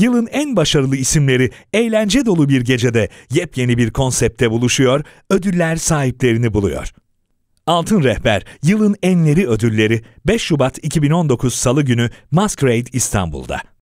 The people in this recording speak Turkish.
yılın en başarılı isimleri eğlence dolu bir gecede yepyeni bir konsepte buluşuyor, ödüller sahiplerini buluyor. Altın Rehber, yılın enleri ödülleri 5 Şubat 2019 Salı günü Masquerade İstanbul'da.